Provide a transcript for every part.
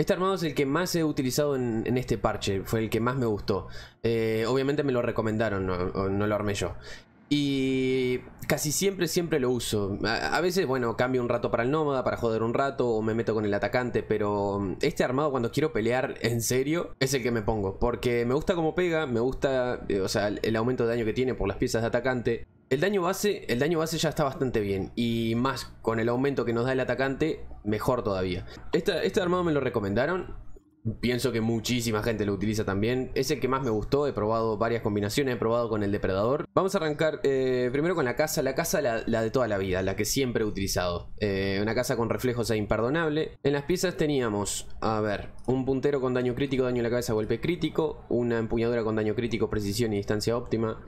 Este armado es el que más he utilizado en, este parche, fue el que más me gustó. Eh, obviamente me lo recomendaron, no, lo armé yo. Y casi siempre, siempre lo uso. A, veces, bueno, cambio un rato para el nómada, para joder un rato, o me meto con el atacante, pero mm, este armado cuando quiero pelear en serio es el que me pongo. Porque me gusta cómo pega, me gusta, eh, el aumento de daño que tiene por las piezas de atacante, el daño, base, el daño base ya está bastante bien. Y más con el aumento que nos da el atacante, mejor todavía. este armado me lo recomendaron. Pienso que muchísima gente lo utiliza también. Es el que más me gustó. He probado varias combinaciones. He probado con el depredador. Vamos a arrancar eh, primero con la casa. La casa, la, de toda la vida. La que siempre he utilizado. Eh, una casa con reflejos e imperdonable. En las piezas teníamos, a ver, un puntero con daño crítico, daño en la cabeza, golpe crítico. Una empuñadura con daño crítico, precisión y distancia óptima.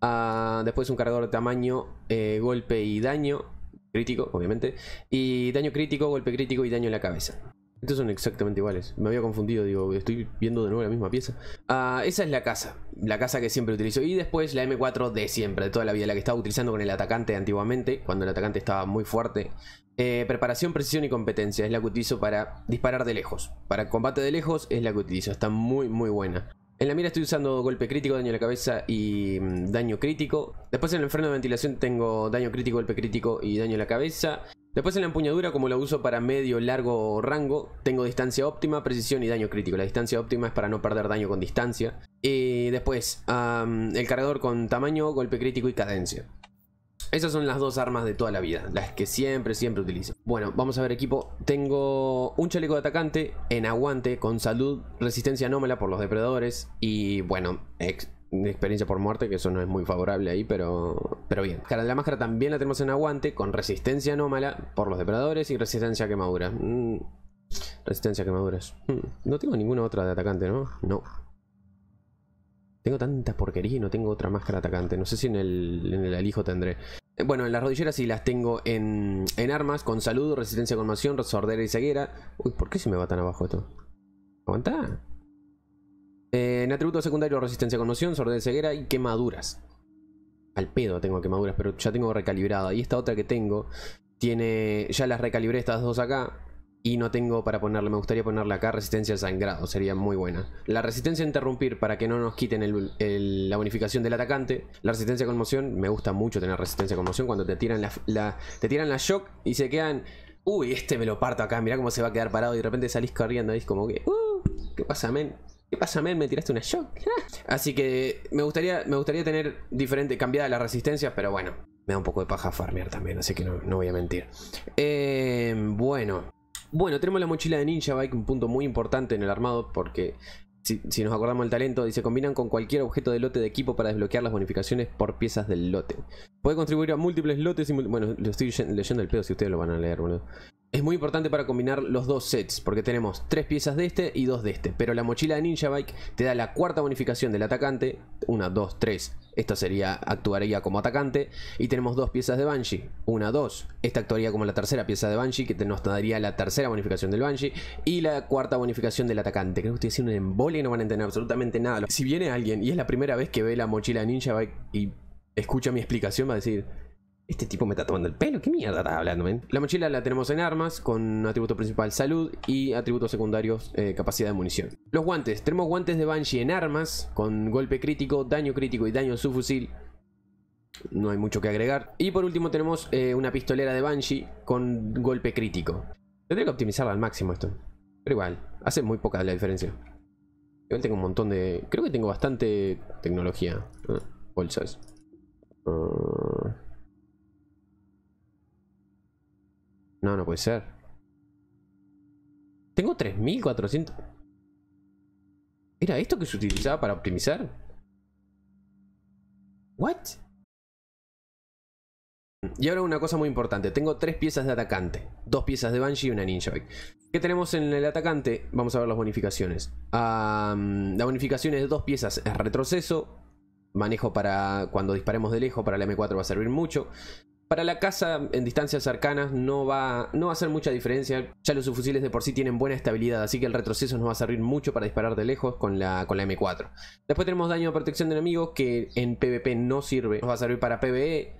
Ah, después un cargador de tamaño, eh, golpe y daño. Crítico, obviamente. Y daño crítico, golpe crítico y daño en la cabeza. Estos son exactamente iguales. Me había confundido, digo, estoy viendo de nuevo la misma pieza. Ah, esa es la casa, la casa que siempre utilizo. Y después la M4 de siempre, de toda la vida, la que estaba utilizando con el atacante antiguamente, cuando el atacante estaba muy fuerte. Eh, preparación, precisión y competencia es la que utilizo para disparar de lejos. Para combate de lejos es la que utilizo, está muy muy buena. En la mira estoy usando golpe crítico, daño a la cabeza y mm, daño crítico. Después en el freno de ventilación tengo daño crítico, golpe crítico y daño a la cabeza. Después en la empuñadura, como la uso para medio, largo rango, tengo distancia óptima, precisión y daño crítico. La distancia óptima es para no perder daño con distancia. Y después, el cargador con tamaño, golpe crítico y cadencia. Esas son las dos armas de toda la vida, las que siempre, siempre utilizo. Bueno, vamos a ver equipo. Tengo un chaleco de atacante en aguante, con salud, resistencia anómala por los depredadores y bueno, experiencia por muerte, que eso no es muy favorable ahí, pero, pero bien. La máscara también la tenemos en aguante, con resistencia anómala por los depredadores y resistencia a mm, quemaduras. Resistencia a quemaduras. No tengo ninguna otra de atacante, ¿no? No. Tengo tantas porquerías y no tengo otra máscara atacante. No sé si en el, alijo tendré. Eh, bueno, en las rodilleras sí las tengo en, en armas, con saludo, resistencia con conmoción, sordera y ceguera. Uy, ¿por qué se me va tan abajo esto? Aguanta. Eh, en atributo secundario resistencia con conmoción, sordera y ceguera y quemaduras. Al pedo tengo quemaduras, pero ya tengo recalibrada. Y esta otra que tengo, tiene ya las recalibré estas dos acá. Y no tengo para ponerle, me gustaría ponerle acá resistencia al sangrado, sería muy buena. La resistencia a interrumpir para que no nos quiten la bonificación del atacante. La resistencia a conmoción, me gusta mucho tener resistencia a conmoción cuando te tiran la, te tiran la shock y se quedan... Uy, este me lo parto acá, mirá cómo se va a quedar parado y de repente salís corriendo ahí como que... Uh, ¿Qué pasa, men? ¿Qué pasa, men? Me tiraste una shock. Así que me gustaría, me gustaría tener diferente, cambiada la resistencia, pero bueno. Me da un poco de paja farmear también, así que no, no voy a mentir. Eh, bueno, bueno, tenemos la mochila de Ninja Bike, un punto muy importante en el armado porque si, nos acordamos el talento, dice combinan con cualquier objeto de lote de equipo para desbloquear las bonificaciones por piezas del lote. Puede contribuir a múltiples lotes y... Bueno, lo estoy leyendo el pedo si ustedes lo van a leer, boludo. Es muy importante para combinar los dos sets, porque tenemos tres piezas de este y dos de este. Pero la mochila de Ninja Bike te da la cuarta bonificación del atacante. Una, dos, tres. Esta sería, actuaría como atacante. Y tenemos dos piezas de Banshee. Una, dos. Esta actuaría como la tercera pieza de Banshee, que te nos daría la tercera bonificación del Banshee. Y la cuarta bonificación del atacante. Creo que estoy haciendo un embole y no van a entender absolutamente nada. Si viene alguien y es la primera vez que ve la mochila de Ninja Bike y escucha mi explicación, va a decir... Este tipo me está tomando el pelo, ¿qué mierda está hablando, ven? La mochila la tenemos en armas, con atributo principal salud y atributos secundarios eh, capacidad de munición. Los guantes, tenemos guantes de Banshee en armas, con golpe crítico, daño crítico y daño en su fusil No hay mucho que agregar. Y por último tenemos eh, una pistolera de Banshee con golpe crítico. Tendría que optimizarla al máximo esto. Pero igual, hace muy poca la diferencia. Igual tengo un montón de... Creo que tengo bastante tecnología. bolsas. Ah. No, no puede ser. Tengo 3400. ¿Era esto que se utilizaba para optimizar? ¿What? Y ahora una cosa muy importante. Tengo tres piezas de atacante. Dos piezas de Banshee y una Ninja ¿Qué tenemos en el atacante? Vamos a ver las bonificaciones. la bonificación es de dos piezas. Es retroceso. Manejo para cuando disparemos de lejos para la M4 va a servir mucho. Para la casa en distancias cercanas no va, no va a hacer mucha diferencia. Ya los subfusiles de por sí tienen buena estabilidad, así que el retroceso nos va a servir mucho para disparar de lejos con la, con la M4. Después tenemos daño a protección de enemigos, que en PvP no sirve. Nos va a servir para PvE.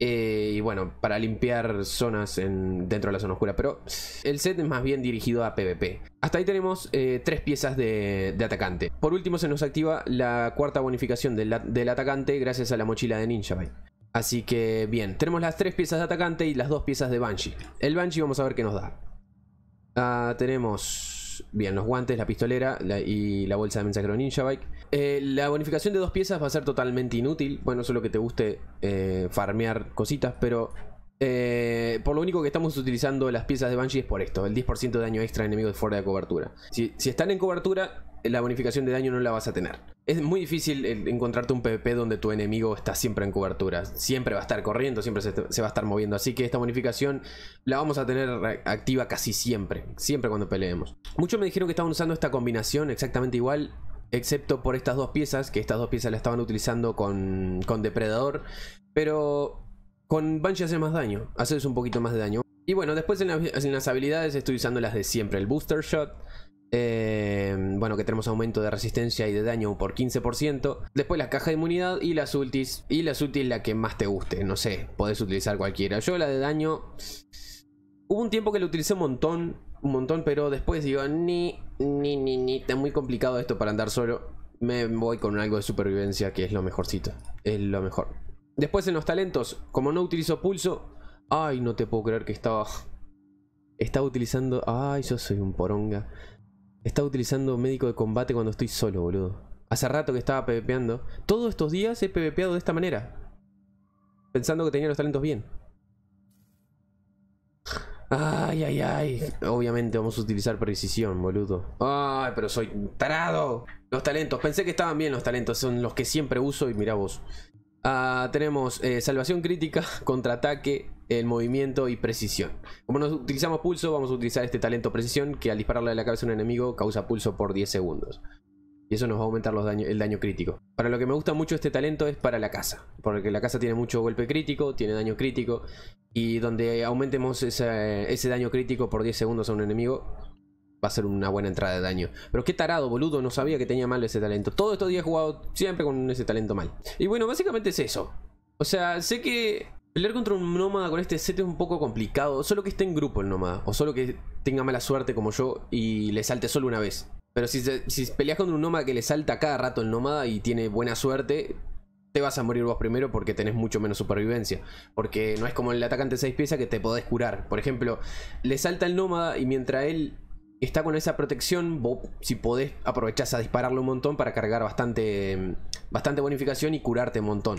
Eh, y bueno, para limpiar zonas dentro de la zona oscura. Pero el set es más bien dirigido a PvP. Hasta ahí tenemos eh, tres piezas de, atacante. Por último se nos activa la cuarta bonificación del, del atacante gracias a la mochila de Ninja Bay. Así que bien, tenemos las tres piezas de atacante y las dos piezas de Banshee. El Banshee vamos a ver qué nos da. Ah, tenemos, bien, los guantes, la pistolera y la bolsa de mensajero Ninja Bike. Eh, la bonificación de dos piezas va a ser totalmente inútil. Bueno, solo que te guste eh, farmear cositas, pero eh, por lo único que estamos utilizando las piezas de Banshee es por esto, el 10% de daño extra enemigo enemigos fuera de cobertura. Si, están en cobertura, la bonificación de daño no la vas a tener. Es muy difícil encontrarte un PvP donde tu enemigo está siempre en cobertura. Siempre va a estar corriendo, siempre se, va a estar moviendo. Así que esta bonificación la vamos a tener activa casi siempre. Siempre cuando peleemos. Muchos me dijeron que estaban usando esta combinación exactamente igual excepto por estas dos piezas, que estas dos piezas la estaban utilizando con, con Depredador, pero con Banshee haces más daño, haces un poquito más de daño. Y bueno, después en, las habilidades estoy usando las de siempre, el Booster Shot. Eh, bueno, que tenemos aumento de resistencia y de daño por 15%. Después la caja de inmunidad y las ultis. Y las ultis la que más te guste, no sé, podés utilizar cualquiera. Yo la de daño... Hubo un tiempo que la utilicé un montón, un montón, pero después digo, ni, ni, ni, ni, está muy complicado esto para andar solo. Me voy con algo de supervivencia que es lo mejorcito, es lo mejor. Después en los talentos, como no utilizo pulso... Ay, no te puedo creer que estaba... Estaba utilizando... Ay, yo soy un poronga. Estaba utilizando médico de combate cuando estoy solo, boludo. Hace rato que estaba pvpeando. Todos estos días he pvpeado de esta manera. Pensando que tenía los talentos bien. Ay, ay, ay. Obviamente vamos a utilizar precisión, boludo. Ay, pero soy tarado. Los talentos. Pensé que estaban bien los talentos. Son los que siempre uso y mira vos. Ah, tenemos eh, salvación crítica, contraataque, el movimiento y precisión. Como nos utilizamos pulso, vamos a utilizar este talento precisión que al dispararle a la cabeza a un enemigo causa pulso por 10 segundos. Y eso nos va a aumentar los daños el daño crítico. Para lo que me gusta mucho este talento es para la casa. Porque la casa tiene mucho golpe crítico, tiene daño crítico. Y donde aumentemos ese daño crítico por 10 segundos a un enemigo, va a ser una buena entrada de daño. Pero qué tarado, boludo, no sabía que tenía mal ese talento. Todo estos días he jugado siempre con ese talento mal. Y bueno, básicamente es eso. O sea, sé que pelear contra un nómada con este set es un poco complicado. Solo que esté en grupo el nómada. O solo que tenga mala suerte como yo y le salte solo una vez. Pero si, si peleas contra un nómada que le salta cada rato el nómada y tiene buena suerte, te vas a morir vos primero porque tenés mucho menos supervivencia. Porque no es como el atacante 6 piezas que te podés curar. Por ejemplo, le salta el nómada y mientras él está con esa protección, vos, si podés, aprovechás a dispararle un montón para cargar bastante, mm, bastante bonificación y curarte un montón.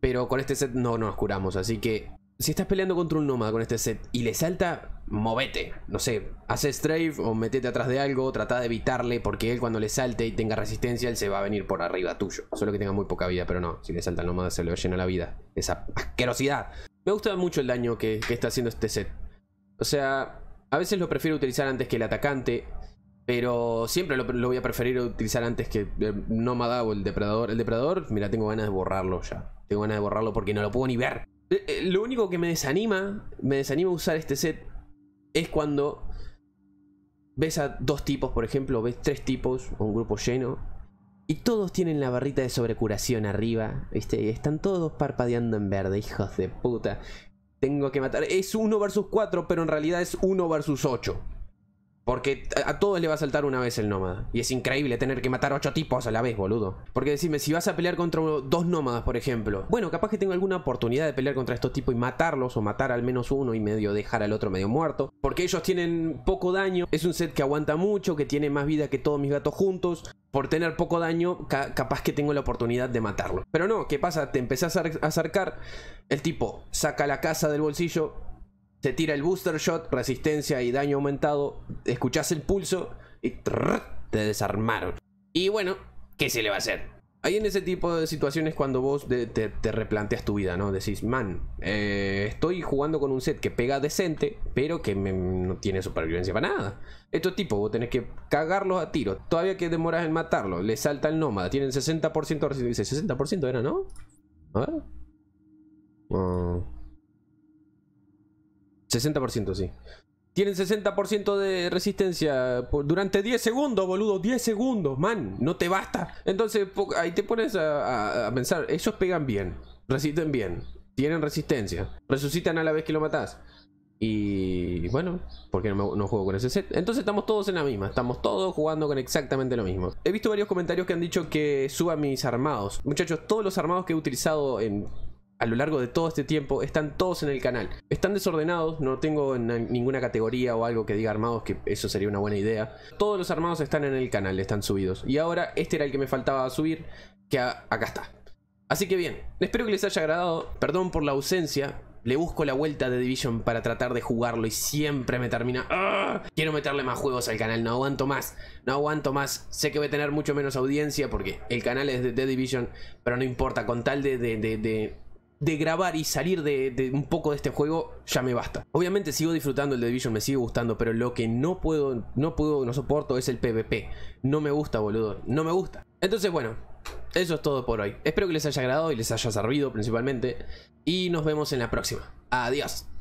Pero con este set no, nos curamos, así que si estás peleando contra un nómada con este set y le salta, movete. No sé, hace strafe o metete atrás de algo, trata de evitarle porque él cuando le salte y tenga resistencia, él se va a venir por arriba tuyo. Solo que tenga muy poca vida, pero no, si le salta el nómada se le llena la vida. Esa asquerosidad. Me gusta mucho el daño que, que está haciendo este set. O sea, a veces lo prefiero utilizar antes que el atacante, pero siempre lo, voy a preferir utilizar antes que el eh, nómada o el depredador. El depredador, mira, tengo ganas de borrarlo ya. Tengo ganas de borrarlo porque no lo puedo ni ver. Eh, eh, lo único que me desanima, me desanima usar este set es cuando ves a dos tipos, por ejemplo, ves tres tipos o un grupo lleno y todos tienen la barrita de sobrecuración arriba, ¿viste? están todos parpadeando en verde, hijos de puta. Tengo que matar. Es 1 versus 4, pero en realidad es 1 versus 8. Porque a todos le va a saltar una vez el nómada. Y es increíble tener que matar ocho tipos a la vez, boludo. Porque decime, si vas a pelear contra dos nómadas, por ejemplo. Bueno, capaz que tengo alguna oportunidad de pelear contra estos tipos y matarlos. O matar al menos uno y medio dejar al otro medio muerto. Porque ellos tienen poco daño. Es un set que aguanta mucho, que tiene más vida que todos mis gatos juntos. Por tener poco daño, capaz que tengo la oportunidad de matarlo. Pero no, ¿qué pasa? Te empezás a acercar. El tipo saca la casa del bolsillo se tira el booster shot, resistencia y daño aumentado, escuchás el pulso y te desarmaron. Y bueno, ¿qué se le va a hacer? Hay en ese tipo de situaciones cuando vos te, te, replanteas tu vida, ¿no? Decís, man, eh, estoy jugando con un set que pega decente, pero que no tiene supervivencia para nada. Estos tipo, vos tenés que cagarlos a tiro. Todavía que demoras en matarlo, le salta el nómada, tienen 60% de resistencia. 60% era, ¿no? A ver. 60%, sí. Tienen 60% de resistencia durante 10 segundos, boludo. 10 segundos, man. No te basta. Entonces ahí te pones a, pensar. Ellos pegan bien. Resisten bien. Tienen resistencia. Resucitan a la vez que lo matas Y bueno, porque no, no, juego con ese set. Entonces estamos todos en la misma, estamos todos jugando con exactamente lo mismo. He visto varios comentarios que han dicho que suba mis armados. Muchachos, todos los armados que he utilizado en a lo largo de todo este tiempo están todos en el canal. Están desordenados, no tengo ninguna categoría o algo que diga armados, que eso sería una buena idea. Todos los armados están en el canal, están subidos. Y ahora este era el que me faltaba subir, que acá está. Así que bien, espero que les haya agradado, perdón por la ausencia, le busco la vuelta de Division para tratar de jugarlo y siempre me termina... ¡Ah! Quiero meterle más juegos al canal, no aguanto más, no aguanto más. Sé que voy a tener mucho menos audiencia porque el canal es de The Division, pero no importa, con tal de de grabar y salir de, un poco de este juego ya me basta. Obviamente sigo disfrutando el The Division, me sigue gustando, pero lo que no puedo, no puedo, no soporto es el PvP. No me gusta, boludo, no me gusta. Entonces, bueno, eso es todo por hoy. Espero que les haya agradado y les haya servido principalmente. Y nos vemos en la próxima. Adiós.